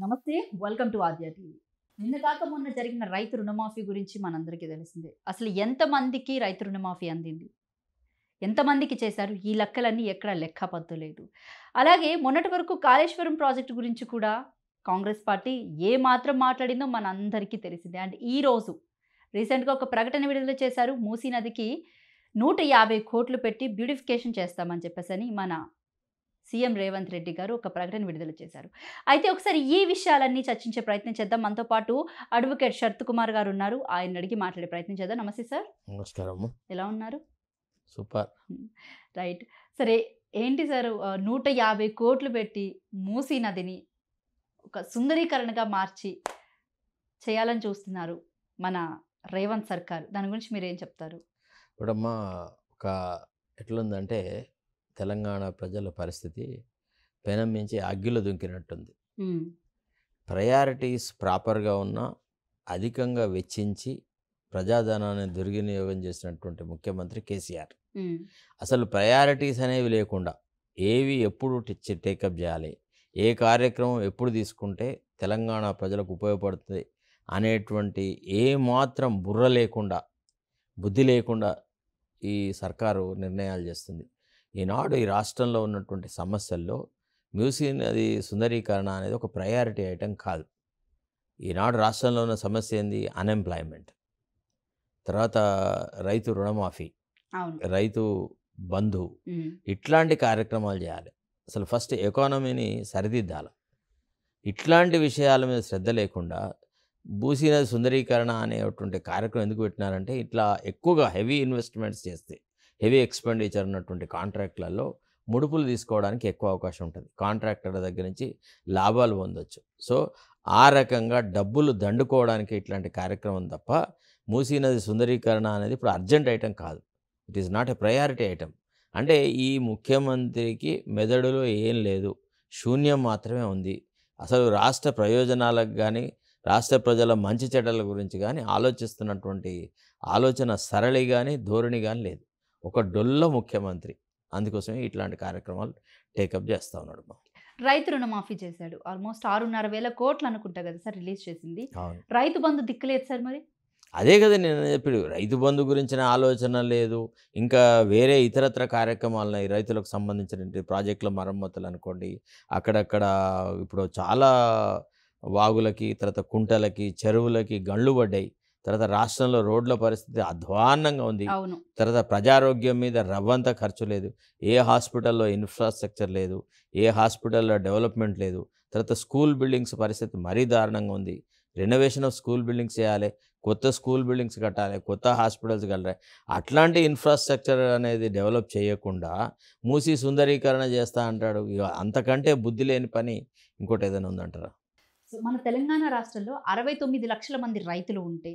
నమస్తే welcome to Aadya TV నిన్న కాక మొన్న జరిగిన రైతు రుణమాఫీ గురించి మనందరికీ తెలిసిందే అసలు ఎంతమందికి రైతు రుణమాఫీ అందింది ఎంతమందికి చేశారు ఈ లెక్కలన్నీ ఎక్కడ లెక్క లేదు అలాగే మొన్నటి వరకు కాళేశ్వరం ప్రాజెక్టు గురించి కూడా కాంగ్రెస్ పార్టీ ఏ మాత్రం మాట్లాడిందో మనందరికీ తెలిసిందే అండ్ ఈరోజు రీసెంట్గా ఒక ప్రకటన విడుదల చేశారు మూసీ నదికి నూట యాభై కోట్లు పెట్టి బ్యూటిఫికేషన్ చేస్తామని చెప్పేసి మన సీఎం రేవంత్ రెడ్డి గారు ఒక ప్రకటన విడుదల చేశారు అయితే ఒకసారి ఈ విషయాలన్నీ చర్చించే ప్రయత్నం చేద్దాం మనతో పాటు అడ్వకేట్ శరత్ కుమార్ గారు ఉన్నారు ఆయన అడిగి మాట్లాడే ప్రయత్నం చేద్దాం నమస్తే సార్ నమస్కారం ఎలా ఉన్నారు సూపర్ రైట్ సరే ఏంటి సార్ నూట యాభై కోట్లు పెట్టి మూసీ నదిని ఒక సుందరీకరణగా మార్చి చేయాలని చూస్తున్నారు మన రేవంత్ సర్కార్ దాని గురించి మీరు ఏం చెప్తారు ఇప్పుడమ్మా ఒక ఎట్లుందంటే తెలంగాణ ప్రజల పరిస్థితి పెనం మించి అగ్గిలో దుంకినట్టుంది ప్రయారిటీస్ ప్రాపర్గా ఉన్నా అధికంగా వెచ్చించి ప్రజాధనాన్ని దుర్వినియోగం చేసినటువంటి ముఖ్యమంత్రి కేసీఆర్ అసలు ప్రయారిటీస్ అనేవి లేకుండా ఏవి ఎప్పుడు టేకప్ చేయాలి ఏ కార్యక్రమం ఎప్పుడు తీసుకుంటే తెలంగాణ ప్రజలకు ఉపయోగపడుతుంది అనేటువంటి ఏ మాత్రం బుర్ర లేకుండా బుద్ధి లేకుండా ఈ సర్కారు నిర్ణయాలు చేస్తుంది ఈనాడు ఈ రాష్ట్రంలో ఉన్నటువంటి సమస్యల్లో మ్యూజియం అది సుందరీకరణ అనేది ఒక ప్రయారిటీ ఐటెం కాదు ఈనాడు రాష్ట్రంలో ఉన్న సమస్య ఏంది అన్ఎంప్లాయ్మెంట్ తర్వాత రైతు రుణమాఫీ రైతు బంధు ఇట్లాంటి కార్యక్రమాలు చేయాలి అసలు ఫస్ట్ ఎకానమీని సరిదిద్దాలి ఇట్లాంటి విషయాల మీద శ్రద్ధ లేకుండా భూసీన సుందరీకరణ అనేటువంటి కార్యక్రమం ఎందుకు పెట్టినారంటే ఇట్లా ఎక్కువగా హెవీ ఇన్వెస్ట్మెంట్స్ చేస్తే హెవీ ఎక్స్పెండిచర్ ఉన్నటువంటి కాంట్రాక్ట్లలో ముడుపులు తీసుకోవడానికి ఎక్కువ అవకాశం ఉంటుంది కాంట్రాక్టర్ల దగ్గర నుంచి లాభాలు పొందొచ్చు సో ఆ రకంగా డబ్బులు దండుకోవడానికి ఇట్లాంటి కార్యక్రమం తప్ప మూసీ నది సుందరీకరణ అనేది ఇప్పుడు అర్జెంట్ ఐటెం కాదు it is not a priority item అంటే ఈ ముఖ్యమంత్రికి మెదడులో ఏం లేదు శూన్యం మాత్రమే ఉంది అసలు రాష్ట్ర ప్రయోజనాలకు కానీ రాష్ట్ర ప్రజల మంచి చెడ్డల గురించి కానీ ఆలోచిస్తున్నటువంటి ఆలోచన సరళి కానీ ధోరణి కానీ లేదు ఒక డొల్ల ముఖ్యమంత్రి అందుకోసమే ఇట్లాంటి కార్యక్రమాలు టేకప్ చేస్తూ ఉన్నాడు రైతు రుణమాఫీ చేశాడు ఆల్మోస్ట్ ఆరున్నర వేల కోట్లు అనుకుంటా కదా సార్ రిలీజ్ చేసింది రైతు బంధు దిక్కులేదు సార్ మరి అదే కదా నేను చెప్పాడు రైతు బంధు గురించిన ఆలోచన లేదు ఇంకా వేరే ఇతరత్ర కార్యక్రమాలు ఉన్నాయి రైతులకు సంబంధించిన ప్రాజెక్టుల మరమ్మతులు అనుకోండి అక్కడక్కడ ఇప్పుడు చాలా వాగులకి తర్వాత కుంటలకి చెరువులకి గండ్లు పడ్డాయి తర్వాత రాష్ట్రంలో రోడ్ల పరిస్థితి అధ్వాన్నంగా ఉంది తర్వాత ప్రజారోగ్యం మీద రవ్వంత ఖర్చు లేదు ఏ హాస్పిటల్లో ఇన్ఫ్రాస్ట్రక్చర్ లేదు ఏ హాస్పిటల్లో డెవలప్మెంట్ లేదు తర్వాత స్కూల్ బిల్డింగ్స్ పరిస్థితి మరీ దారుణంగా ఉంది రెనోవేషన్ ఆఫ్ స్కూల్ బిల్డింగ్స్ చేయాలి కొత్త స్కూల్ బిల్డింగ్స్ కట్టాలి కొత్త హాస్పిటల్స్ కట్టాలి అట్లాంటి ఇన్ఫ్రాస్ట్రక్చర్ అనేది డెవలప్ చేయకుండా మూసి సుందరీకరణ చేస్తా అంటాడు ఇక అంతకంటే బుద్ధి లేని పని ఇంకోటి ఏదైనా ఉందంటారా మన తెలంగాణ రాష్ట్రంలో అరవై తొమ్మిది లక్షల మంది రైతులు ఉంటే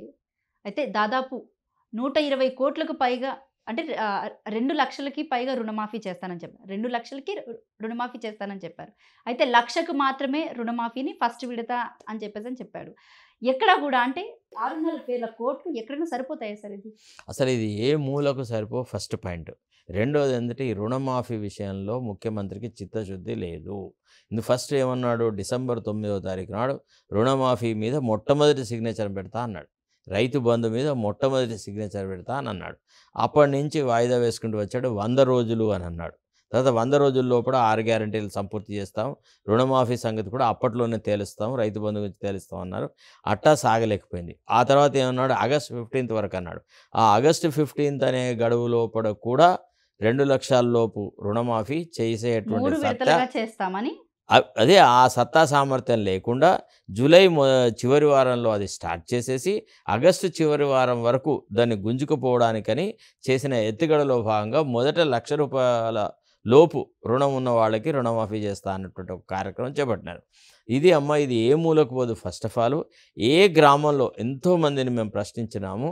అయితే దాదాపు నూట ఇరవై కోట్లకు పైగా అంటే రెండు లక్షలకి పైగా రుణమాఫీ చేస్తానని చెప్పారు రెండు లక్షలకి రుణమాఫీ చేస్తానని చెప్పారు అయితే లక్షకు మాత్రమే రుణమాఫీని ఫస్ట్ విడతా అని చెప్పేసి అని చెప్పాడు ఎక్కడ కూడా అంటే వందల వేల కోట్లు ఎక్కడైనా సరిపోతాయా సార్ ఇది అసలు ఇది ఏ మూలకు సరిపో ఫస్ట్ పాయింట్ రెండోది ఏంటంటే ఈ రుణమాఫీ విషయంలో ముఖ్యమంత్రికి చిత్తశుద్ధి లేదు ఇందు ఫస్ట్ ఏమన్నాడు డిసెంబర్ తొమ్మిదో తారీఖు నాడు రుణమాఫీ మీద మొట్టమొదటి సిగ్నేచర్ పెడతా అన్నాడు రైతు బంధు మీద మొట్టమొదటి సిగ్నేచర్ పెడతా అని అన్నాడు అప్పటి నుంచి వాయిదా వేసుకుంటూ వచ్చాడు వంద రోజులు అని అన్నాడు తర్వాత వంద రోజుల లోపల ఆరు గ్యారంటీలు సంపూర్తి చేస్తాం రుణమాఫీ సంగతి కూడా అప్పట్లోనే తేలుస్తాం రైతు బంధు గురించి తేలుస్తాం అన్నారు అట్టా సాగలేకపోయింది ఆ తర్వాత ఏమన్నాడు ఆగస్ట్ ఫిఫ్టీన్త్ వరకు అన్నాడు ఆ ఆగస్ట్ ఫిఫ్టీన్త్ అనే గడువు లోపల కూడా రెండు లక్షల లోపు రుణమాఫీ చేసేటువంటి చేస్తామని అదే ఆ సత్తా సామర్థ్యం లేకుండా జూలై చివరి వారంలో అది స్టార్ట్ చేసేసి ఆగస్టు చివరి వారం వరకు దాన్ని గుంజుకుపోవడానికని చేసిన ఎత్తుగడలో భాగంగా మొదట లక్ష రూపాయల లోపు రుణం ఉన్న వాళ్ళకి రుణమాఫీ చేస్తా అన్నటువంటి ఒక కార్యక్రమం చేపట్టినారు ఇది అమ్మ ఇది ఏ మూలకు పోదు ఫస్ట్ ఆఫ్ ఆల్ ఏ గ్రామంలో ఎంతోమందిని మేము ప్రశ్నించినాము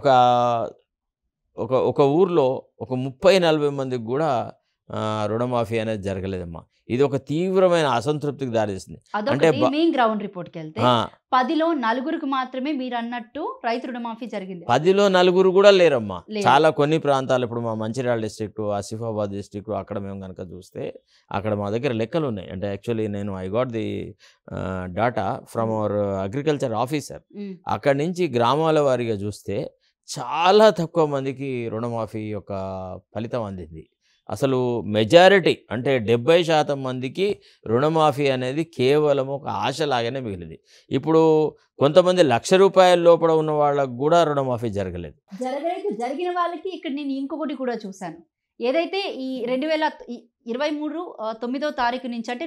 ఒక ఒక ఒక ఊర్లో ఒక ముప్పై నలభై మందికి కూడా రుణమాఫీ అనేది జరగలేదమ్మా ఇది ఒక తీవ్రమైన అసంతృప్తికి దారితీసింది అంటే మెయిన్ గ్రౌండ్ రిపోర్ట్ పదిలో నలుగురికి మాత్రమే మీరు అన్నట్టు రైతు రుణమాఫీ జరిగింది పదిలో నలుగురు కూడా లేరమ్మా చాలా కొన్ని ప్రాంతాలు ఇప్పుడు మా మంచిర్యాల డిస్టిక్ ఆసిఫాబాద్ డిస్టిక్ అక్కడ మేము కనుక చూస్తే అక్కడ మా దగ్గర లెక్కలు ఉన్నాయి అంటే యాక్చువల్లీ నేను I got the data from our agriculture officer అక్కడి నుంచి గ్రామాల వారిగా చూస్తే చాలా తక్కువ మందికి రుణమాఫీ యొక్క ఫలితం అందింది అసలు మెజారిటీ అంటే డెబ్బై శాతం మందికి రుణమాఫీ అనేది కేవలం ఒక ఆశలాగానే మిగిలింది ఇప్పుడు కొంతమంది లక్ష రూపాయల లోపల ఉన్న వాళ్ళకు కూడా రుణమాఫీ జరగలేదు జరగలేదు జరిగిన వాళ్ళకి ఇక్కడ నేను ఇంకొకటి కూడా చూశాను ఏదైతే ఈ రెండు వేల ఇరవై మూడు తొమ్మిదో తారీఖు నుంచి అంటే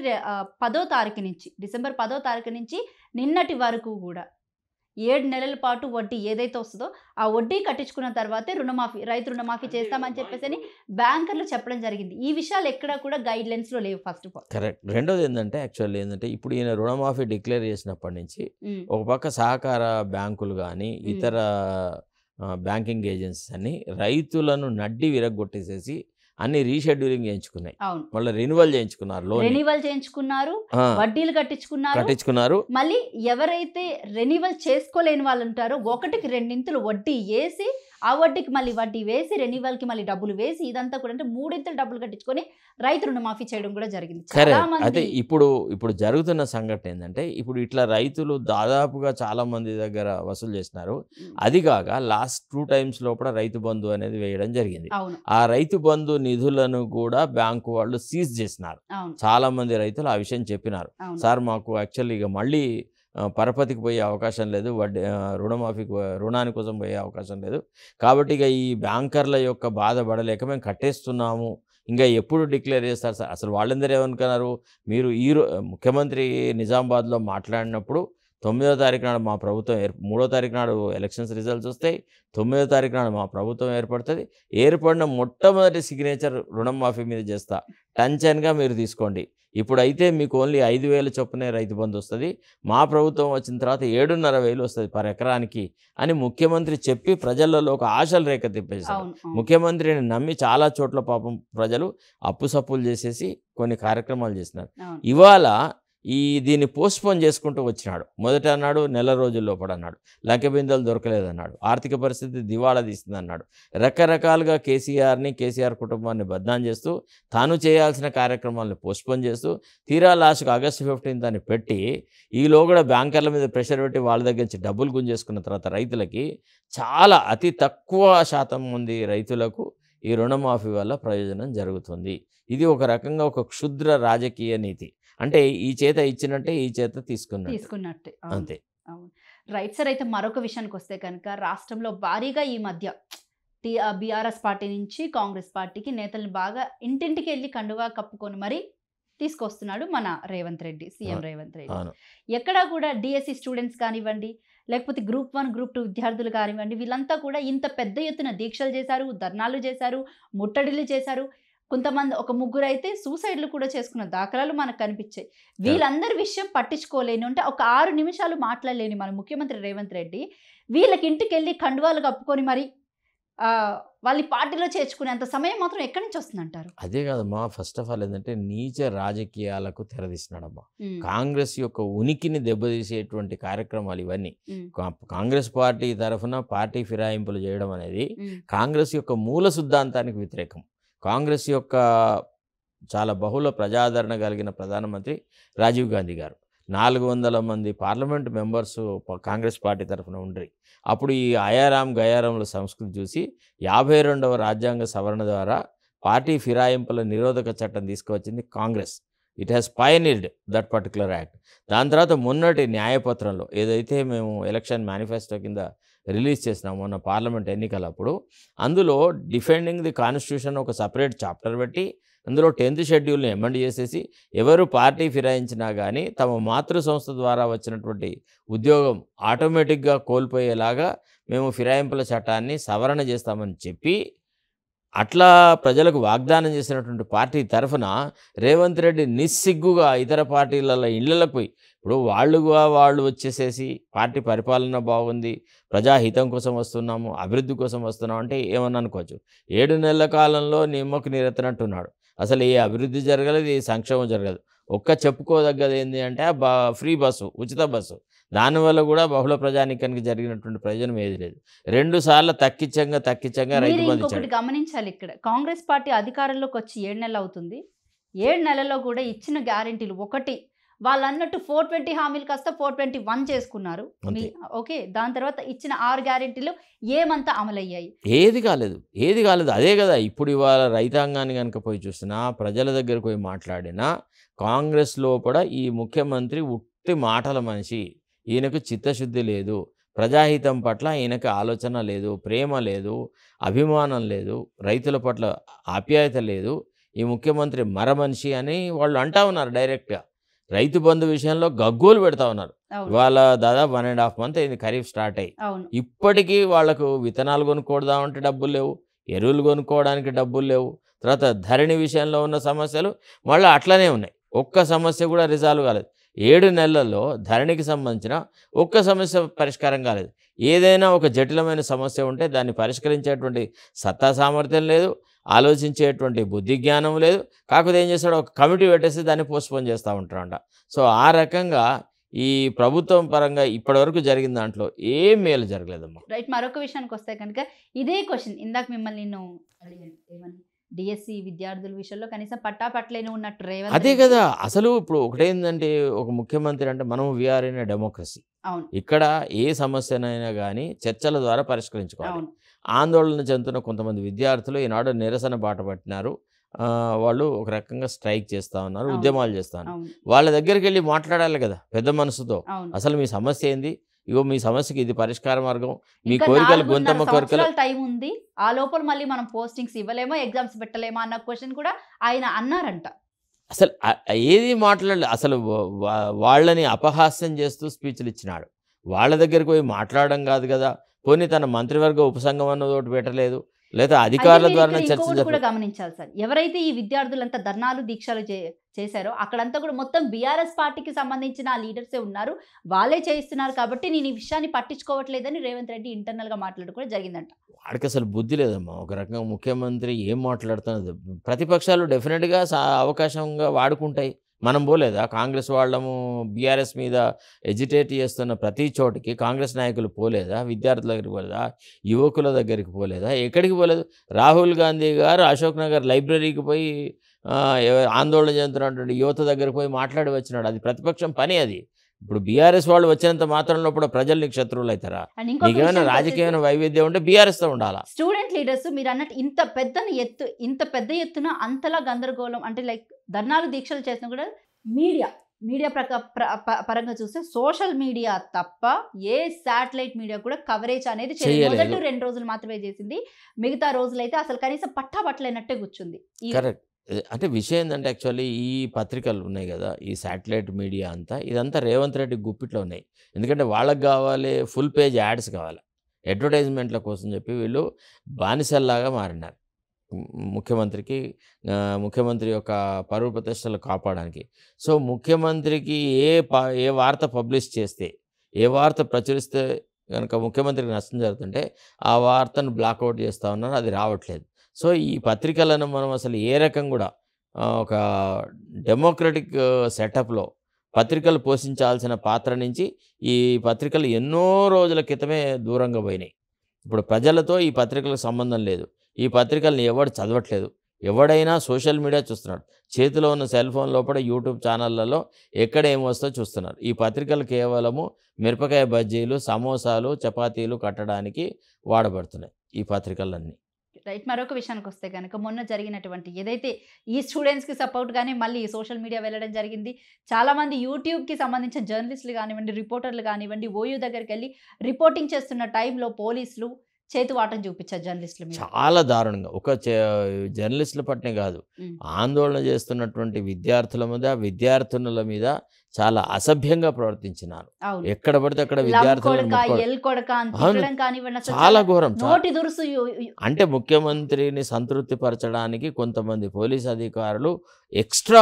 పదో తారీఖు నుంచి డిసెంబర్ పదో తారీఖు నుంచి నిన్నటి వరకు కూడా ఏడు నెలల పాటు వడ్డీ ఏదైతే వస్తుందో ఆ వడ్డీ కట్టించుకున్న తర్వాతే రుణమాఫీ రైతు రుణమాఫీ చేస్తామని చెప్పేసి బ్యాంకర్లు చెప్పడం జరిగింది ఈ విషయాలు ఎక్కడ కూడా గైడ్ లైన్స్లో లేవు ఫస్ట్ ఆఫ్ ఆల్ కరెక్ట్ రెండోది ఏంటంటే యాక్చువల్లీ ఏంటంటే ఇప్పుడు ఈయన రుణమాఫీ డిక్లేర్ చేసినప్పటి నుంచి ఒక పక్క సహకార బ్యాంకులు కానీ ఇతర బ్యాంకింగ్ ఏజెన్సీస్ అన్ని రైతులను నడ్డి విరగొట్టేసేసి అన్ని రీషెడ్యూలింగ్ చేయించుకున్నాయి మళ్ళీ రెన్యువల్ చేయించుకున్నారు రెన్యువల్ చేయించుకున్నారు వడ్డీలు కట్టించుకున్నారు కట్టించుకున్నారు మళ్ళీ ఎవరైతే రెన్యువల్ చేసుకోలేని వాళ్ళు ఉంటారో ఒకటికి రెండింతలు వడ్డీ వేసి ఆ వడ్డీకి మళ్ళీ వడ్డీ వేసి రెన్యువల్కి మళ్ళీ డబ్బులు వేసి ఇదంతా కూడా అంటే మూడింతలు డబ్బులు కట్టించుకొని రైతు రుణమాఫీ చేయడం కూడా జరిగింది అయితే ఇప్పుడు ఇప్పుడు జరుగుతున్న సంఘటన ఏంటంటే ఇప్పుడు ఇట్లా రైతులు దాదాపుగా చాలా మంది దగ్గర వసూలు చేస్తున్నారు అది కాక లాస్ట్ టూ టైమ్స్ లోపల రైతు బంధు అనేది వేయడం జరిగింది ఆ రైతు బంధు నిధులను కూడా బ్యాంకు వాళ్ళు సీజ్ చేసినారు చాలా మంది రైతులు ఆ విషయం చెప్పినారు సార్ మాకు యాక్చువల్లీ ఇక మళ్ళీ పరపతికి పోయే అవకాశం లేదు వడ్డీ రుణమాఫీకి రుణాని కోసం పోయే అవకాశం లేదు కాబట్టి ఇక ఈ బ్యాంకర్ల యొక్క బాధ పడలేక మేము కట్టేస్తున్నాము ఇంకా ఎప్పుడు డిక్లేర్ చేస్తారు సార్ అసలు వాళ్ళందరూ ఏమనుకున్నారు మీరు ఈ ముఖ్యమంత్రి నిజామాబాద్లో మాట్లాడినప్పుడు తొమ్మిదో తారీఖు నాడు మా ప్రభుత్వం ఏర్ మూడో తారీఖు నాడు ఎలక్షన్స్ రిజల్ట్స్ వస్తాయి తొమ్మిదో తారీఖు నాడు మా ప్రభుత్వం ఏర్పడుతుంది ఏర్పడిన మొట్టమొదటి సిగ్నేచర్ రుణమాఫీ మీద చేస్తా టెన్షన్గా మీరు తీసుకోండి ఇప్పుడైతే మీకు ఓన్లీ ఐదు వేల చొప్పునే రైతు బంధు వస్తుంది మా ప్రభుత్వం వచ్చిన తర్వాత ఏడున్నర వేలు వస్తుంది పర్ ఎకరానికి అని ముఖ్యమంత్రి చెప్పి ప్రజలలో ఒక ఆశలు రేఖ తెప్పేశారు ముఖ్యమంత్రిని నమ్మి చాలా చోట్ల పాపం ప్రజలు సప్పులు చేసేసి కొన్ని కార్యక్రమాలు చేసినారు ఇవాళ ఈ దీన్ని పోస్ట్పోన్ చేసుకుంటూ వచ్చినాడు మొదట అన్నాడు నెల రోజుల లోపల అన్నాడు లంక బిందెలు దొరకలేదన్నాడు ఆర్థిక పరిస్థితి దివాళా అన్నాడు రకరకాలుగా కేసీఆర్ని కేసీఆర్ కుటుంబాన్ని బద్నాం చేస్తూ తాను చేయాల్సిన కార్యక్రమాలను పోస్ట్పోన్ చేస్తూ తీరా లాస్ట్కు ఆగస్టు ఫిఫ్టీన్త్ అని పెట్టి ఈలో కూడా బ్యాంకర్ల మీద ప్రెషర్ పెట్టి వాళ్ళ దగ్గర నుంచి డబ్బులు గుంజేసుకున్న తర్వాత రైతులకి చాలా అతి తక్కువ శాతం మంది రైతులకు ఈ రుణమాఫీ వల్ల ప్రయోజనం జరుగుతుంది ఇది ఒక రకంగా ఒక క్షుద్ర రాజకీయ నీతి అంటే ఈ చేత ఇచ్చినట్టే ఈ చేత తీసుకున్నట్టు తీసుకున్నట్టే అంతే అవును రైట్ సార్ అయితే మరొక విషయానికి వస్తే కనుక రాష్ట్రంలో భారీగా ఈ మధ్య బీఆర్ఎస్ పార్టీ నుంచి కాంగ్రెస్ పార్టీకి నేతల్ని బాగా ఇంటింటికి వెళ్ళి కండువా కప్పుకొని మరి తీసుకొస్తున్నాడు మన రేవంత్ రెడ్డి సీఎం రేవంత్ రెడ్డి ఎక్కడా కూడా డిఎస్సి స్టూడెంట్స్ కానివ్వండి లేకపోతే గ్రూప్ వన్ గ్రూప్ టూ విద్యార్థులు కానివ్వండి వీళ్ళంతా కూడా ఇంత పెద్ద ఎత్తున దీక్షలు చేశారు ధర్నాలు చేశారు ముట్టడిలు చేశారు కొంతమంది ఒక ముగ్గురు అయితే సూసైడ్లు కూడా చేసుకున్న దాఖలాలు మనకు కనిపించాయి వీళ్ళందరి విషయం పట్టించుకోలేని ఉంటే ఒక ఆరు నిమిషాలు మాట్లాడలేని మన ముఖ్యమంత్రి రేవంత్ రెడ్డి వీళ్ళకి ఇంటికి వెళ్ళి కండువాలు కప్పుకొని మరి వాళ్ళ పార్టీలో చేర్చుకునేంత సమయం మాత్రం ఎక్కడి నుంచి వస్తుందంటారు అదే కాదమ్మా ఫస్ట్ ఆఫ్ ఆల్ ఏంటంటే నీచ రాజకీయాలకు తెరదీసినాడమ్మా కాంగ్రెస్ యొక్క ఉనికిని దెబ్బతీసేటువంటి కార్యక్రమాలు ఇవన్నీ కాంగ్రెస్ పార్టీ తరఫున పార్టీ ఫిరాయింపులు చేయడం అనేది కాంగ్రెస్ యొక్క మూల సిద్ధాంతానికి వ్యతిరేకం కాంగ్రెస్ యొక్క చాలా బహుళ ప్రజాదరణ కలిగిన ప్రధానమంత్రి రాజీవ్ గాంధీ గారు నాలుగు వందల మంది పార్లమెంట్ మెంబర్స్ కాంగ్రెస్ పార్టీ తరఫున ఉండ్రి అప్పుడు ఈ అయారాం గయారాంల సంస్కృతి చూసి యాభై రెండవ రాజ్యాంగ సవరణ ద్వారా పార్టీ ఫిరాయింపుల నిరోధక చట్టం తీసుకువచ్చింది Congress it has pioneered that particular act దాని తర్వాత మొన్నటి న్యాయపత్రంలో ఏదైతే మేము ఎలక్షన్ మేనిఫెస్టో కింద రిలీజ్ చేసినాం మొన్న పార్లమెంట్ ఎన్నికలప్పుడు అందులో డిఫెండింగ్ ది కాన్స్టిట్యూషన్ ఒక సపరేట్ చాప్టర్ పెట్టి అందులో టెన్త్ షెడ్యూల్ని ఎమెండ్ చేసేసి ఎవరు పార్టీ ఫిరాయించినా కానీ తమ మాతృ సంస్థ ద్వారా వచ్చినటువంటి ఉద్యోగం ఆటోమేటిక్గా కోల్పోయేలాగా మేము ఫిరాయింపుల చట్టాన్ని సవరణ చేస్తామని చెప్పి అట్లా ప్రజలకు వాగ్దానం చేసినటువంటి పార్టీ తరఫున రేవంత్ రెడ్డి నిస్సిగ్గుగా ఇతర పార్టీల ఇళ్లకు పోయి ఇప్పుడు వాళ్ళుగా వాళ్ళు వచ్చేసేసి పార్టీ పరిపాలన బాగుంది ప్రజాహితం కోసం వస్తున్నాము అభివృద్ధి కోసం వస్తున్నాము అంటే ఏమన్నా అనుకోవచ్చు ఏడు నెలల కాలంలో నిమ్మకు నీరెత్తనట్టున్నాడు అసలు ఏ అభివృద్ధి జరగలేదు ఏ సంక్షేమం జరగదు ఒక్క చెప్పుకోదగ్గది ఏంటి అంటే ఫ్రీ బస్సు ఉచిత బస్సు దానివల్ల కూడా బహుళ ప్రజానికానికి జరిగినటువంటి ప్రయోజనం ఏది లేదు రెండు సార్లు తక్కిచ్చంగా తక్కిచ్చంగా రైతు గమనించాలి ఇక్కడ కాంగ్రెస్ పార్టీ అధికారంలోకి వచ్చి ఏడు నెలలు అవుతుంది ఏడు నెలల్లో కూడా ఇచ్చిన గ్యారంటీలు ఒకటి వాళ్ళు అన్నట్టు ఫోర్ ట్వంటీ హామీలు కాస్త ఫోర్ ట్వంటీ వన్ చేసుకున్నారు ఓకే దాని తర్వాత ఇచ్చిన ఆరు గ్యారెంటీలు ఏమంతా అమలయ్యాయి ఏది కాలేదు ఏది కాలేదు అదే కదా ఇప్పుడు ఇవాళ రైతాంగాన్ని కనుక పోయి చూసినా ప్రజల దగ్గరకు పోయి మాట్లాడినా కాంగ్రెస్ లోపల ఈ ముఖ్యమంత్రి ఉట్టి మాటల మనిషి ఈయనకు చిత్తశుద్ధి లేదు ప్రజాహితం పట్ల ఈయనకు ఆలోచన లేదు ప్రేమ లేదు అభిమానం లేదు రైతుల పట్ల ఆప్యాయత లేదు ఈ ముఖ్యమంత్రి మరమనిషి అని వాళ్ళు అంటా ఉన్నారు డైరెక్ట్గా రైతు బంధు విషయంలో గగ్గోలు పెడతా ఉన్నారు ఇవాళ దాదాపు వన్ అండ్ హాఫ్ మంత్ అయింది ఖరీఫ్ స్టార్ట్ అయ్యి ఇప్పటికీ వాళ్ళకు విత్తనాలు అంటే డబ్బులు లేవు ఎరువులు కొనుక్కోవడానికి డబ్బులు లేవు తర్వాత ధరణి విషయంలో ఉన్న సమస్యలు మళ్ళీ అట్లనే ఉన్నాయి ఒక్క సమస్య కూడా రిజాల్వ్ కాలేదు ఏడు నెలల్లో ధరణికి సంబంధించిన ఒక్క సమస్య పరిష్కారం కాలేదు ఏదైనా ఒక జటిలమైన సమస్య ఉంటే దాన్ని పరిష్కరించేటువంటి సత్తా సామర్థ్యం లేదు ఆలోచించేటువంటి బుద్ధి జ్ఞానం లేదు కాకపోతే ఏం చేస్తాడు ఒక కమిటీ పెట్టేసి దాన్ని పోస్ట్పోన్ చేస్తూ ఉంటాడంట సో ఆ రకంగా ఈ ప్రభుత్వం పరంగా ఇప్పటివరకు జరిగిన దాంట్లో ఏం మేలు జరగలేదమ్మా రైట్ మరొక విషయానికి వస్తే కనుక ఇదే క్వశ్చన్ ఇందాక మిమ్మల్ని నేను డిఎస్సి e విద్యార్థుల విషయంలో కనీసం పట్టా పట్టలేని ఉన్నట్టు రేవంత్ అదే కదా అసలు ఇప్పుడు ఒకటేందంటే ఒక ముఖ్యమంత్రి అంటే మనం వీఆర్ ఇన్ డెమోక్రసీ ఇక్కడ ఏ సమస్యనైనా కానీ చర్చల ద్వారా పరిష్కరించుకోవాలి ఆందోళన చెందుతున్న కొంతమంది విద్యార్థులు ఈనాడు నిరసన బాట పట్టినారు వాళ్ళు ఒక రకంగా స్ట్రైక్ చేస్తా ఉన్నారు ఉద్యమాలు చేస్తా ఉన్నారు వాళ్ళ దగ్గరికి వెళ్ళి మాట్లాడాలి కదా పెద్ద మనసుతో అసలు మీ సమస్య ఏంది ఇగో మీ సమస్యకి ఇది పరిష్కార మార్గం మీ కోరికలు గుంతమ్మ కోరికలు టైం ఉంది ఆ లోపల మళ్ళీ మనం పోస్టింగ్స్ ఇవ్వలేమో ఎగ్జామ్స్ పెట్టలేమో అన్న క్వశ్చన్ కూడా ఆయన అన్నారంట అసలు ఏది మాట్లాడలేదు అసలు వాళ్ళని అపహాస్యం చేస్తూ స్పీచ్లు ఇచ్చినాడు వాళ్ళ దగ్గరికి పోయి మాట్లాడడం కాదు కదా పోనీ తన మంత్రివర్గ ఉపసంగం అన్నది ఒకటి పెట్టలేదు లేదా అధికారుల ద్వారా చర్చ కూడా గమనించాలి సార్ ఎవరైతే ఈ విద్యార్థులంతా ధర్నాలు దీక్షలు చేశారో అక్కడంతా కూడా మొత్తం బీఆర్ఎస్ పార్టీకి సంబంధించిన లీడర్సే ఉన్నారు వాళ్ళే చేయిస్తున్నారు కాబట్టి నేను ఈ విషయాన్ని పట్టించుకోవట్లేదని రేవంత్ రెడ్డి ఇంటర్నల్ గా మాట్లాడుకోవడం జరిగిందంట వాడికి అసలు బుద్ధి లేదమ్మా ఒక రకంగా ముఖ్యమంత్రి ఏం మాట్లాడుతున్నది ప్రతిపక్షాలు గా అవకాశంగా వాడుకుంటాయి మనం పోలేదా కాంగ్రెస్ వాళ్ళము బీఆర్ఎస్ మీద ఎజిటేట్ చేస్తున్న ప్రతి చోటికి కాంగ్రెస్ నాయకులు పోలేదా విద్యార్థుల దగ్గరికి పోలేదా యువకుల దగ్గరికి పోలేదా ఎక్కడికి పోలేదు రాహుల్ గాంధీ గారు అశోక్ నగర్ లైబ్రరీకి పోయి ఆందోళన చెందుతున్నటువంటి యువత దగ్గరికి పోయి మాట్లాడి వచ్చినాడు అది ప్రతిపక్షం పని అది ఇప్పుడు బీఆర్ఎస్ వాళ్ళు వచ్చినంత మాత్రంలో కూడా ప్రజలు నీకు శత్రువులు అవుతారా నీకేమైనా రాజకీయమైన వైవిధ్యం ఉంటే బీఆర్ఎస్ తో ఉండాలా స్టూడెంట్ లీడర్స్ మీరు అన్నట్టు ఇంత పెద్ద ఎత్తు ఇంత పెద్ద ఎత్తున అంతలా గందరగోళం అంటే లైక్ ధర్నాలు దీక్షలు చేసినా కూడా మీడియా మీడియా ప్రక పరంగా చూస్తే సోషల్ మీడియా తప్ప ఏ శాటిలైట్ మీడియా కూడా కవరేజ్ అనేది చేయలేదు మొదటి రెండు రోజులు మాత్రమే చేసింది మిగతా రోజులైతే అసలు కనీసం పట్టబట్టలేనట్టే కూర్చుంది కరెక్ట్ అంటే విషయం ఏంటంటే యాక్చువల్లీ ఈ పత్రికలు ఉన్నాయి కదా ఈ శాటిలైట్ మీడియా అంతా ఇదంతా రేవంత్ రెడ్డి గుప్పిట్లో ఉన్నాయి ఎందుకంటే వాళ్ళకి కావాలి ఫుల్ పేజ్ యాడ్స్ కావాలి అడ్వర్టైజ్మెంట్ల కోసం చెప్పి వీళ్ళు బానిసల్లాగా మారినారు ముఖ్యమంత్రికి ముఖ్యమంత్రి యొక్క పరువు ప్రతిష్టలు కాపాడడానికి సో ముఖ్యమంత్రికి ఏ ఏ వార్త పబ్లిష్ చేస్తే ఏ వార్త ప్రచురిస్తే కనుక ముఖ్యమంత్రికి నష్టం జరుగుతుంటే ఆ వార్తను బ్లాక్అవుట్ చేస్తూ ఉన్నారు అది రావట్లేదు సో ఈ పత్రికలను మనం అసలు ఏ రకం కూడా ఒక డెమోక్రటిక్ సెటప్లో పత్రికలు పోషించాల్సిన పాత్ర నుంచి ఈ పత్రికలు ఎన్నో రోజుల క్రితమే దూరంగా పోయినాయి ఇప్పుడు ప్రజలతో ఈ పత్రికలకు సంబంధం లేదు ఈ పత్రికల్ని ఎవడు చదవట్లేదు ఎవడైనా సోషల్ మీడియా చూస్తున్నాడు చేతిలో ఉన్న సెల్ ఫోన్ లోపల యూట్యూబ్ ఛానళ్లలో ఎక్కడ ఏం వస్తో చూస్తున్నారు ఈ పత్రికలు కేవలము మిరపకాయ బజ్జీలు సమోసాలు చపాతీలు కట్టడానికి వాడబడుతున్నాయి ఈ పత్రికలన్నీ రైట్ మరొక విషయానికి వస్తే కనుక మొన్న జరిగినటువంటి ఏదైతే ఈ స్టూడెంట్స్కి సపోర్ట్ కానీ మళ్ళీ సోషల్ మీడియా వెళ్ళడం జరిగింది చాలామంది యూట్యూబ్కి సంబంధించిన జర్నలిస్టులు కానివ్వండి రిపోర్టర్లు కానివ్వండి ఓయూ దగ్గరికి వెళ్ళి రిపోర్టింగ్ చేస్తున్న టైంలో పోలీసులు చేతివాటం చూపించారు జర్నలిస్టుల చాలా దారుణంగా ఒక జర్నలిస్టుల పట్నే కాదు ఆందోళన చేస్తున్నటువంటి విద్యార్థుల మీద విద్యార్థినుల మీద చాలా అసభ్యంగా ప్రవర్తించినారు ఎక్కడ పడితే అక్కడ విద్యార్థులు చాలా ఘోరం అంటే ముఖ్యమంత్రిని సంతృప్తి పరచడానికి కొంతమంది పోలీస్ అధికారులు ఎక్స్ట్రా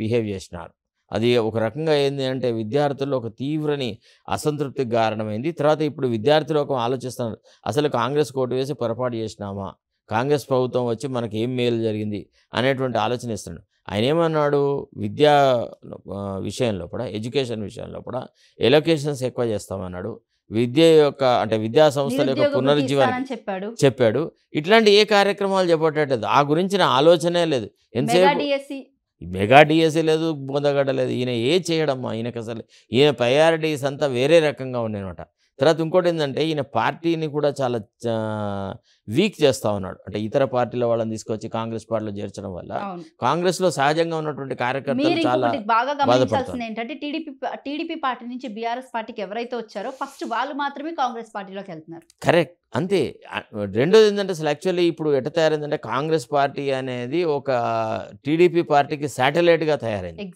బిహేవ్ చేసినారు అది ఒక రకంగా ఏంది అంటే విద్యార్థుల్లో ఒక తీవ్రని అసంతృప్తికి కారణమైంది తర్వాత ఇప్పుడు విద్యార్థులు ఒక ఆలోచిస్తున్నారు అసలు కాంగ్రెస్ కోటు వేసి పొరపాటు చేసినామా కాంగ్రెస్ ప్రభుత్వం వచ్చి మనకి ఏం మేలు జరిగింది అనేటువంటి ఆలోచన ఇస్తున్నాడు ఆయన ఏమన్నాడు విద్యా విషయంలో కూడా ఎడ్యుకేషన్ విషయంలో కూడా ఎలొకేషన్స్ ఎక్కువ చేస్తామన్నాడు విద్య యొక్క అంటే విద్యా సంస్థల యొక్క పునరుజ్జీవనం చెప్పాడు చెప్పాడు ఇట్లాంటి ఏ కార్యక్రమాలు చెప్పట్లేదు ఆ గురించిన ఆలోచనే లేదు ఎంతసేపు ఈ మెగా డిఎస్సీ లేదు బోందగడ్డ లేదు ఈయన ఏ చేయడమ్మా ఈయనకి అసలు ఈయన ప్రయారిటీస్ అంతా వేరే రకంగా ఉండేనమాట తర్వాత ఇంకోటి ఏంటంటే ఈయన పార్టీని కూడా చాలా వీక్ చేస్తూ ఉన్నాడు అంటే ఇతర పార్టీల వాళ్ళని తీసుకొచ్చి కాంగ్రెస్ పార్టీలో చేర్చడం వల్ల కాంగ్రెస్ లో సహజంగా ఉన్నటువంటి కార్యకర్తలు చాలా బాగా గమనించాల్సింది ఏంటంటే టీడీపీ టీడీపీ పార్టీ నుంచి బీఆర్ఎస్ పార్టీకి ఎవరైతే వచ్చారో ఫస్ట్ వాళ్ళు మాత్రమే కాంగ్రెస్ పార్టీలోకి వెళ్తున్నారు కరెక్ట్ అంతే రెండోది ఏంటంటే అసలు యాక్చువల్లీ ఇప్పుడు ఎట తయారైందంటే కాంగ్రెస్ పార్టీ అనేది ఒక టీడీపీ పార్టీకి గా తయారైంది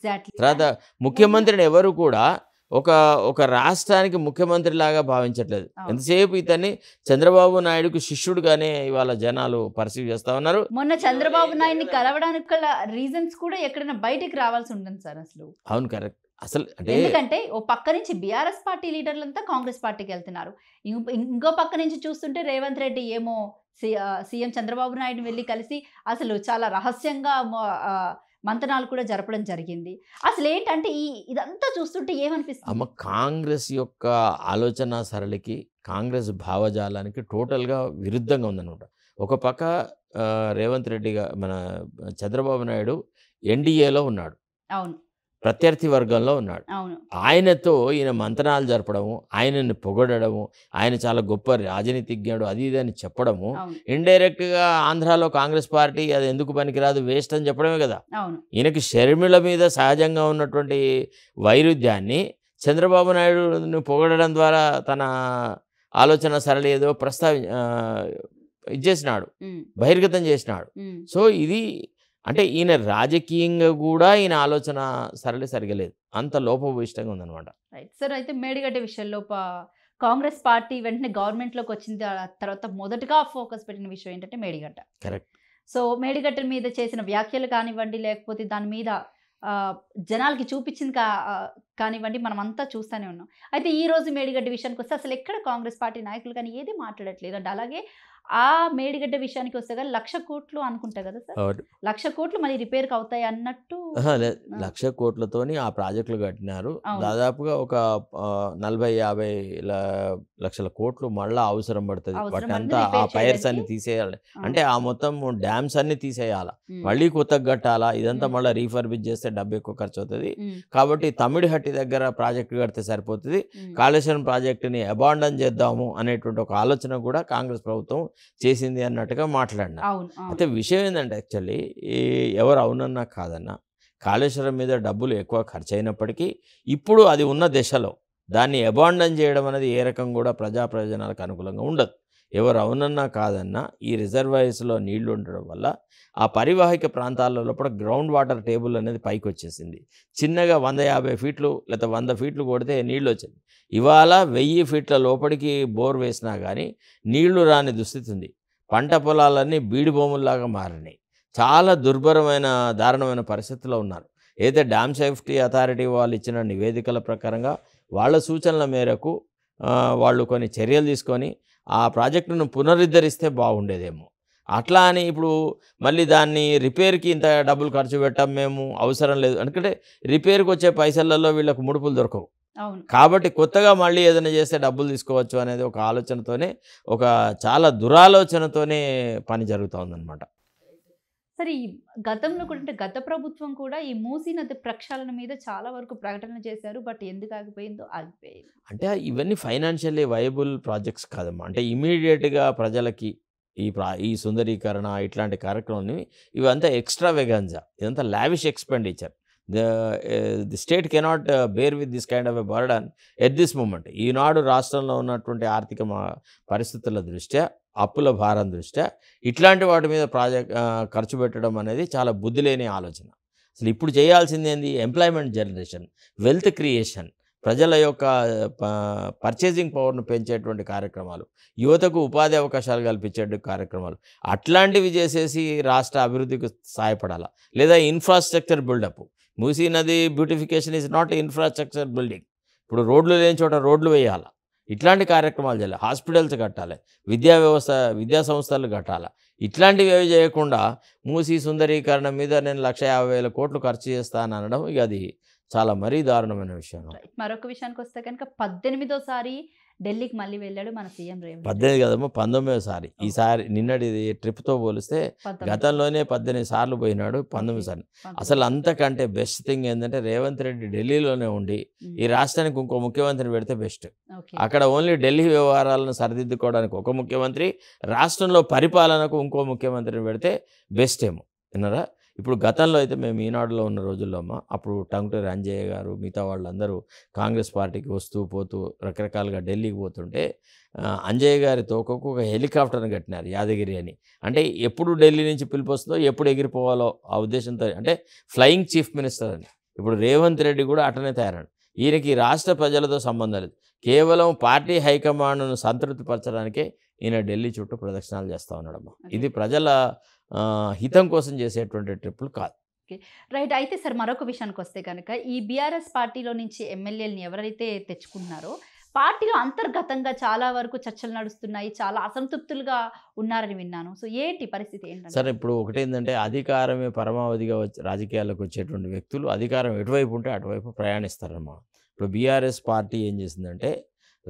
తర్వాత ముఖ్యమంత్రిని ఎవరు కూడా ఒక ఒక రాష్ట్రానికి ముఖ్యమంత్రి లాగా భావించట్లేదు ఎంతసేపు ఇతన్ని చంద్రబాబు నాయుడుకు శిష్యుడుగానే ఇవాళ జనాలు పరిస్థితి చేస్తా ఉన్నారు మొన్న చంద్రబాబు నాయుడిని కలవడానికి రీజన్స్ కూడా ఎక్కడైనా బయటికి రావాల్సి ఉంటుంది సార్ అసలు అవును కరెక్ట్ అసలు అంటే ఎందుకంటే ఓ పక్క నుంచి బీఆర్ఎస్ పార్టీ లీడర్లంతా కాంగ్రెస్ పార్టీకి వెళ్తున్నారు ఇంకో పక్క నుంచి చూస్తుంటే రేవంత్ రెడ్డి ఏమో సీఎం చంద్రబాబు నాయుడు వెళ్ళి కలిసి అసలు చాలా రహస్యంగా మంతనాలు కూడా జరపడం జరిగింది అసలు ఏంటంటే ఈ ఇదంతా చూస్తుంటే ఏమనిపిస్తుంది అమ్మ కాంగ్రెస్ యొక్క ఆలోచన సరళికి కాంగ్రెస్ భావజాలానికి టోటల్గా విరుద్ధంగా ఉందనమాట ఒక పక్క రేవంత్ రెడ్డిగా మన చంద్రబాబు నాయుడు ఎన్డీఏలో ఉన్నాడు అవును ప్రత్యర్థి వర్గంలో ఉన్నాడు ఆయనతో ఈయన మంత్రాలు జరపడము ఆయనను పొగడము ఆయన చాలా గొప్ప రాజనీతిజ్ఞుడు అది ఇది అని చెప్పడము ఇండైరెక్ట్గా ఆంధ్రాలో కాంగ్రెస్ పార్టీ అది ఎందుకు పనికిరాదు వేస్ట్ అని చెప్పడమే కదా ఈయనకి షర్మిల మీద సహజంగా ఉన్నటువంటి వైరుధ్యాన్ని చంద్రబాబు నాయుడుని పొగడడం ద్వారా తన ఆలోచన సరళి ఏదో ప్రస్తావి ఇచ్చేసినాడు బహిర్గతం చేసినాడు సో ఇది అంటే ఈయన రాజకీయంగా కూడా ఈయన ఆలోచన సరళి సరిగలేదు అంత లోపభూయిష్టంగా ఉందన్నమాట సార్ అయితే మేడిగడ్డ విషయంలో కాంగ్రెస్ పార్టీ వెంటనే గవర్నమెంట్లోకి వచ్చిన తర్వాత మొదటగా ఫోకస్ పెట్టిన విషయం ఏంటంటే మేడిగడ్డ కరెక్ట్ సో మేడిగడ్డ మీద చేసిన వ్యాఖ్యలు కానివ్వండి లేకపోతే దాని మీద జనాలకి చూపించిన కానివ్వండి మనం అంతా చూస్తూనే ఉన్నాం అయితే ఈ రోజు మేడిగడ్డ విషయానికి వస్తే అసలు ఎక్కడ కాంగ్రెస్ పార్టీ నాయకులు కానీ ఏది మాట్లాడట్లేదు అండి అలాగే ఆ మేడిగడ్డ విషయానికి వస్తే కదా లక్ష కోట్లు అనుకుంటా కదా సార్ లక్ష కోట్లు మళ్ళీ రిపేర్కి అవుతాయి అన్నట్టు లక్ష కోట్లతోని ఆ ప్రాజెక్టులు కట్టినారు దాదాపుగా ఒక నలభై యాభై లక్షల కోట్లు మళ్ళా అవసరం పడుతుంది అంతా ఆ పైర్స్ అన్ని తీసేయాలి అంటే ఆ మొత్తం డ్యామ్స్ అన్ని తీసేయాలా మళ్ళీ కొత్తగా కట్టాలా ఇదంతా మళ్ళీ రీఫర్బిజ్ చేస్తే డబ్బు ఎక్కువ ఖర్చు అవుతుంది కాబట్టి హట్ ఐఐటి దగ్గర ప్రాజెక్టు కడితే సరిపోతుంది కాళేశ్వరం ప్రాజెక్టుని అబాండన్ చేద్దాము అనేటువంటి ఒక ఆలోచన కూడా కాంగ్రెస్ ప్రభుత్వం చేసింది అన్నట్టుగా మాట్లాడినా అయితే విషయం ఏంటంటే యాక్చువల్లీ ఎవరు అవునన్నా కాదన్నా కాళేశ్వరం మీద డబ్బులు ఎక్కువ ఖర్చు అయినప్పటికీ ఇప్పుడు అది ఉన్న దశలో దాన్ని అబాండన్ చేయడం అనేది ఏ రకం కూడా ప్రజా ప్రయోజనాలకు అనుకూలంగా ఉండదు ఎవరు అవునన్నా కాదన్నా ఈ రిజర్వాయర్స్లో నీళ్లు ఉండడం వల్ల ఆ పరివాహిక ప్రాంతాల లోపల గ్రౌండ్ వాటర్ టేబుల్ అనేది పైకి వచ్చేసింది చిన్నగా వంద యాభై ఫీట్లు లేదా వంద ఫీట్లు కొడితే నీళ్లు వచ్చింది ఇవాళ వెయ్యి ఫీట్ల లోపలికి బోర్ వేసినా కానీ నీళ్లు రాని దుస్థితి ఉంది పంట పొలాలన్నీ బీడి భూముల్లాగా మారినాయి చాలా దుర్భరమైన దారుణమైన పరిస్థితిలో ఉన్నారు అయితే డ్యామ్ సేఫ్టీ అథారిటీ వాళ్ళు ఇచ్చిన నివేదికల ప్రకారంగా వాళ్ళ సూచనల మేరకు వాళ్ళు కొన్ని చర్యలు తీసుకొని ఆ ప్రాజెక్టును పునరుద్ధరిస్తే బాగుండేదేమో అట్లా అని ఇప్పుడు మళ్ళీ దాన్ని రిపేర్కి ఇంత డబ్బులు ఖర్చు పెట్టాం మేము అవసరం లేదు ఎందుకంటే రిపేర్కి వచ్చే పైసలలో వీళ్ళకు ముడుపులు దొరకవు కాబట్టి కొత్తగా మళ్ళీ ఏదైనా చేస్తే డబ్బులు తీసుకోవచ్చు అనేది ఒక ఆలోచనతోనే ఒక చాలా దురాలోచనతోనే పని జరుగుతూ ఉందన్నమాట సరే ఈ గతంలో కూడా అంటే గత ప్రభుత్వం కూడా ఈ మూసీ నది ప్రక్షాళన మీద చాలా వరకు ప్రకటన చేశారు బట్ ఎందుకు ఆగిపోయిందో ఆగిపోయింది అంటే ఇవన్నీ ఫైనాన్షియల్లీ వయబుల్ ప్రాజెక్ట్స్ కాదమ్మా అంటే ఇమీడియట్గా ప్రజలకి ఈ ప్రా ఈ సుందరీకరణ ఇట్లాంటి కార్యక్రమాన్ని ఇవంతా ఎక్స్ట్రా వెగాంజా ఇదంతా lavish expenditure the the state cannot bear with this kind of a burden at this moment ఈనాడు రాష్ట్రంలో ఉన్నటువంటి ఆర్థిక పరిస్థితుల దృష్ట్యా అప్పుల భారం దృష్ట్యా ఇట్లాంటి వాటి మీద ప్రాజెక్ట్ ఖర్చు పెట్టడం అనేది చాలా బుద్ధి లేని ఆలోచన అసలు ఇప్పుడు చేయాల్సింది ఏంది ఎంప్లాయ్మెంట్ జనరేషన్ వెల్త్ క్రియేషన్ ప్రజల యొక్క పర్చేసింగ్ పవర్ను పెంచేటువంటి కార్యక్రమాలు యువతకు ఉపాధి అవకాశాలు కల్పించే కార్యక్రమాలు అట్లాంటివి చేసేసి రాష్ట్ర అభివృద్ధికి సహాయపడాల లేదా ఇన్ఫ్రాస్ట్రక్చర్ బిల్డప్ మూసీ నది beautification is not infrastructure building ఇప్పుడు రోడ్లు లేని చోట రోడ్లు వేయాలా ఇట్లాంటి కార్యక్రమాలు చేయాలి హాస్పిటల్స్ కట్టాలి విద్యా వ్యవస్థ విద్యా సంస్థలు కట్టాలి ఇట్లాంటివి ఏవి చేయకుండా మూసి సుందరీకరణ మీద నేను లక్ష యాభై వేల కోట్లు ఖర్చు చేస్తాను అనడం ఇక అది చాలా మరీ దారుణమైన విషయం మరొక విషయానికి వస్తే కనుక పద్దెనిమిదోసారి ఢిల్లీకి మళ్ళీ వెళ్ళాడు మన సీఎం రేవంత్ పద్దెనిమిది కదమ్మా పంతొమ్మిదో సారి ఈసారి నిన్నటిది ట్రిప్తో పోలిస్తే గతంలోనే పద్దెనిమిది సార్లు పోయినాడు పంతొమ్మిది సార్లు అసలు అంతకంటే బెస్ట్ థింగ్ ఏంటంటే రేవంత్ రెడ్డి ఢిల్లీలోనే ఉండి ఈ రాష్ట్రానికి ఇంకో ముఖ్యమంత్రిని పెడితే బెస్ట్ అక్కడ ఓన్లీ ఢిల్లీ వ్యవహారాలను సరిదిద్దుకోవడానికి ఒక ముఖ్యమంత్రి రాష్ట్రంలో పరిపాలనకు ఇంకో ముఖ్యమంత్రిని పెడితే బెస్ట్ ఏమో విన్నారా ఇప్పుడు గతంలో అయితే మేము ఈనాడులో ఉన్న రోజుల్లో అమ్మ అప్పుడు టంగుటూరి అంజయ్య గారు మిగతా వాళ్ళందరూ కాంగ్రెస్ పార్టీకి వస్తూ పోతూ రకరకాలుగా ఢిల్లీకి పోతుంటే అంజయ్య గారి తోకకు ఒక హెలికాప్టర్ని కట్టినారు యాదగిరి అని అంటే ఎప్పుడు ఢిల్లీ నుంచి పిలుపు వస్తుందో ఎప్పుడు ఎగిరిపోవాలో ఆ ఉద్దేశంతో అంటే ఫ్లయింగ్ చీఫ్ మినిస్టర్ అని ఇప్పుడు రేవంత్ రెడ్డి కూడా అటనే తయారాడు ఈయనకి రాష్ట్ర ప్రజలతో సంబంధం లేదు కేవలం పార్టీ హైకమాండ్ను సంతృప్తిపరచడానికే ఈయన ఢిల్లీ చుట్టూ ప్రదక్షిణాలు చేస్తూ ఉన్నాడమ్మా ఇది ప్రజల హితం కోసం చేసేటువంటి ట్రిప్పులు కాదు రైట్ అయితే సార్ మరొక విషయానికి వస్తే కనుక ఈ బీఆర్ఎస్ పార్టీలో నుంచి ఎమ్మెల్యేలను ఎవరైతే తెచ్చుకున్నారో పార్టీలో అంతర్గతంగా చాలా వరకు చర్చలు నడుస్తున్నాయి చాలా అసంతృప్తులుగా ఉన్నారని విన్నాను సో ఏంటి పరిస్థితి ఏంటంటే సార్ ఇప్పుడు ఒకటేంటంటే అధికారమే పరమావధిగా వచ్చి రాజకీయాలకు వచ్చేటువంటి వ్యక్తులు అధికారం ఎటువైపు ఉంటే అటువైపు ప్రయాణిస్తారన్నమాట ఇప్పుడు బీఆర్ఎస్ పార్టీ ఏం చేసిందంటే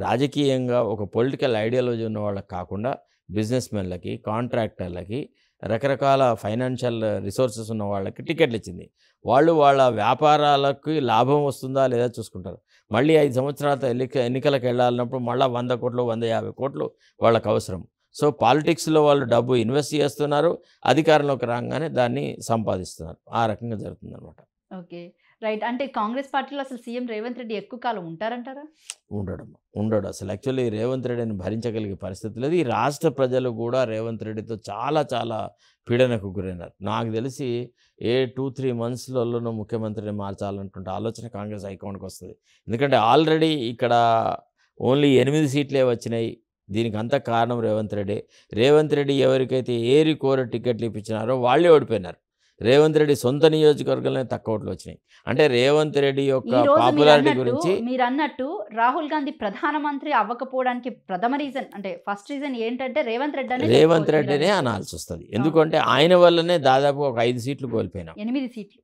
రాజకీయంగా ఒక పొలిటికల్ ఐడియాలజీ ఉన్న వాళ్ళకి కాకుండా బిజినెస్ మెన్లకి కాంట్రాక్టర్లకి రకరకాల ఫైనాన్షియల్ రిసోర్సెస్ ఉన్న వాళ్ళకి టికెట్లు ఇచ్చింది వాళ్ళు వాళ్ళ వ్యాపారాలకి లాభం వస్తుందా లేదా చూసుకుంటారు మళ్ళీ ఐదు సంవత్సరాలతో ఎన్నిక ఎన్నికలకు వెళ్ళాలన్నప్పుడు మళ్ళీ వంద కోట్లు వంద యాభై కోట్లు వాళ్ళకు అవసరం సో పాలిటిక్స్లో వాళ్ళు డబ్బు ఇన్వెస్ట్ చేస్తున్నారు అధికారంలోకి రాగానే దాన్ని సంపాదిస్తున్నారు ఆ రకంగా అనమాట ఓకే రైట్ అంటే కాంగ్రెస్ పార్టీలో అసలు సీఎం రేవంత్ రెడ్డి ఎక్కువ కాలం ఉంటారంటారా ఉండడు ఉండడు అసలు యాక్చువల్లీ రేవంత్ రెడ్డిని భరించగలిగే పరిస్థితి లేదు ఈ రాష్ట్ర ప్రజలు కూడా రేవంత్ రెడ్డితో చాలా చాలా పీడనకు గురైనారు నాకు తెలిసి ఏ టూ త్రీ మంత్స్లలోనూ ముఖ్యమంత్రిని మార్చాలనుకుంటే ఆలోచన కాంగ్రెస్ హైకమాండ్కి వస్తుంది ఎందుకంటే ఆల్రెడీ ఇక్కడ ఓన్లీ ఎనిమిది సీట్లే వచ్చినాయి దీనికి అంత కారణం రేవంత్ రెడ్డి రేవంత్ రెడ్డి ఎవరికైతే ఏరి కోర టికెట్లు ఇప్పించినారో వాళ్ళే ఓడిపోయినారు రేవంత్ రెడ్డి సొంత నియోజకవర్గంలోనే తక్కువ ఓట్లు వచ్చినాయి అంటే రేవంత్ రెడ్డి యొక్క పాపులారిటీ గురించి మీరు అన్నట్టు రాహుల్ గాంధీ ప్రధానమంత్రి అవ్వకపోవడానికి ప్రథమ రీజన్ అంటే ఫస్ట్ రీజన్ ఏంటంటే రేవంత్ రెడ్డి రేవంత్ రెడ్డినే అనాల్సి వస్తుంది ఎందుకంటే ఆయన వల్లనే దాదాపు ఒక ఐదు సీట్లు కోల్పోయినా ఎనిమిది సీట్లు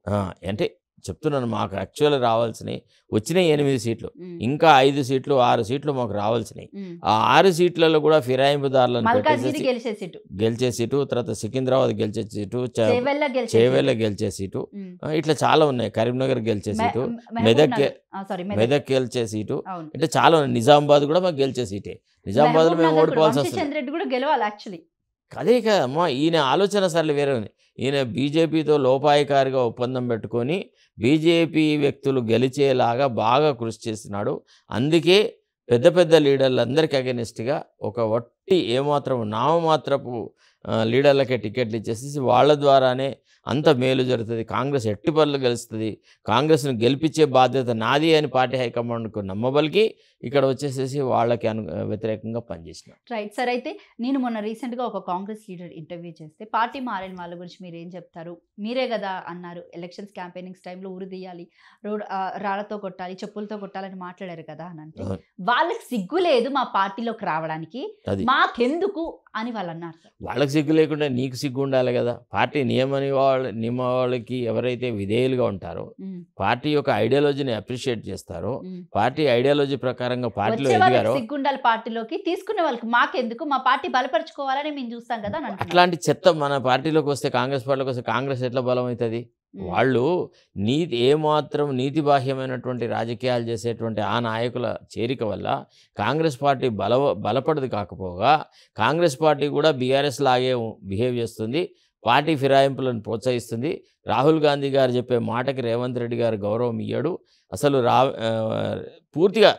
అంటే చెప్తున్నాను మాకు యాక్చువల్ రావాల్సినవి వచ్చినాయి ఎనిమిది సీట్లు ఇంకా ఐదు సీట్లు ఆరు సీట్లు మాకు రావాల్సినాయి ఆ ఆరు సీట్లలో కూడా ఫిరాయింపుదారులను గెలిచే సీటు తర్వాత సికింద్రాబాద్ గెలిచే సీటు చేవేళ్ళ గెలిచే సీటు ఇట్లా చాలా ఉన్నాయి కరీంనగర్ గెలిచే సీటు మెదక్ మెదక్ గెలిచే సీటు ఇట్లా చాలా ఉన్నాయి నిజామాబాద్ కూడా మాకు గెలిచే సీటే నిజామాబాద్ లో మేము ఓడిపోవాల్సి వస్తుంది అదే కదమ్మా ఈయన ఆలోచన సరళి వేరే ఈయన బీజేపీతో లోపాయకారిగా ఒప్పందం పెట్టుకొని బీజేపీ వ్యక్తులు గెలిచేలాగా బాగా కృషి చేస్తున్నాడు అందుకే పెద్ద పెద్ద లీడర్లందరికీ అగెనిస్ట్గా ఒక వట్టి ఏమాత్రం నామమాత్రపు లీడర్లకే టికెట్లు ఇచ్చేసేసి వాళ్ళ ద్వారానే అంత మేలు జరుగుతుంది కాంగ్రెస్ ఎట్టి పనులు గెలుస్తుంది కాంగ్రెస్ను గెలిపించే బాధ్యత నాది అని పార్టీ హైకమాండ్కు నమ్మబలికి ఇక్కడ వచ్చేసేసి వాళ్ళకి అను వ్యతిరేకంగా పనిచేసిన రైట్ సార్ అయితే నేను మొన్న రీసెంట్గా ఒక కాంగ్రెస్ లీడర్ ఇంటర్వ్యూ చేస్తే పార్టీ మారిన వాళ్ళ గురించి మీరు ఏం చెప్తారు మీరే కదా అన్నారు ఎలక్షన్స్ క్యాంపెయినింగ్స్ టైంలో ఉరిదీయాలి రోడ్ రాళ్లతో కొట్టాలి చెప్పులతో కొట్టాలని మాట్లాడారు కదా అని అంటే వాళ్ళకి సిగ్గు లేదు మా పార్టీలోకి రావడానికి మాకెందుకు అని వాళ్ళు అన్నారు వాళ్ళకి సిగ్గు లేకుండా నీకు సిగ్గు ఉండాలి కదా పార్టీ నియమ వాళ్ళకి ఎవరైతే విధేయులుగా ఉంటారో పార్టీ యొక్క ఐడియాలజీని అప్రిషియేట్ చేస్తారో పార్టీ ఐడియాలజీ ప్రకారం ప్రకారంగా పార్టీలో ఎదిగారు సిగ్గుండాలి పార్టీలోకి తీసుకునే వాళ్ళకి మాకెందుకు మా పార్టీ బలపరచుకోవాలని మేము చూస్తాం కదా అట్లాంటి చెత్త మన పార్టీలోకి వస్తే కాంగ్రెస్ పార్టీలోకి వస్తే కాంగ్రెస్ ఎట్లా బలం అవుతుంది వాళ్ళు నీతి ఏమాత్రం బాహ్యమైనటువంటి రాజకీయాలు చేసేటువంటి ఆ నాయకుల చేరిక వల్ల కాంగ్రెస్ పార్టీ బల బలపడదు కాకపోగా కాంగ్రెస్ పార్టీ కూడా బీఆర్ఎస్ లాగే బిహేవ్ చేస్తుంది పార్టీ ఫిరాయింపులను ప్రోత్సహిస్తుంది రాహుల్ గాంధీ గారు చెప్పే మాటకి రేవంత్ రెడ్డి గారు గౌరవం ఇయ్యాడు అసలు రా పూర్తిగా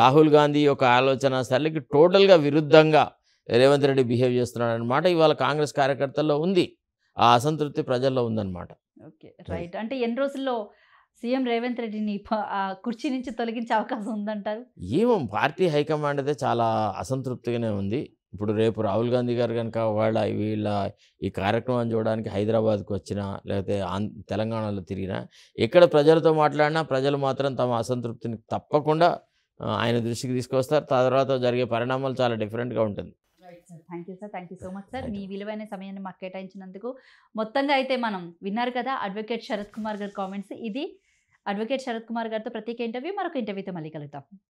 రాహుల్ గాంధీ యొక్క ఆలోచన సరళికి టోటల్గా విరుద్ధంగా రేవంత్ రెడ్డి బిహేవ్ చేస్తున్నాడు అనమాట ఇవాళ కాంగ్రెస్ కార్యకర్తల్లో ఉంది ఆ అసంతృప్తి ప్రజల్లో ఉందన్నమాట ఓకే రైట్ అంటే ఎన్ని రోజుల్లో సీఎం రేవంత్ రెడ్డిని కుర్చీ నుంచి తొలగించే అవకాశం ఉందంటారు ఏమో పార్టీ హైకమాండ్ అయితే చాలా అసంతృప్తిగానే ఉంది ఇప్పుడు రేపు రాహుల్ గాంధీ గారు కనుక వాళ్ళ వీళ్ళ ఈ కార్యక్రమం చూడడానికి హైదరాబాద్కి వచ్చినా లేకపోతే తెలంగాణలో తిరిగినా ఎక్కడ ప్రజలతో మాట్లాడినా ప్రజలు మాత్రం తమ అసంతృప్తిని తప్పకుండా ఆయన దృష్టికి తీసుకొస్తారు తర్వాత జరిగే పరిణామాలు చాలా డిఫరెంట్గా ఉంటుంది thank you sir thank you so much sir మీ విలువైన సమయాన్ని మాకు కేటాయించినందుకు మొత్తంగా అయితే మనం విన్నారు కదా అడ్వకేట్ శరత్ కుమార్ గారి కామెంట్స్ ఇది అడ్వకేట్ శరత్ కుమార్ గారితో ప్రత్యేక ఇంటర్వ్యూ మరొక ఇంటర్వ్యూతో మళ్ళీ కలుగుతాం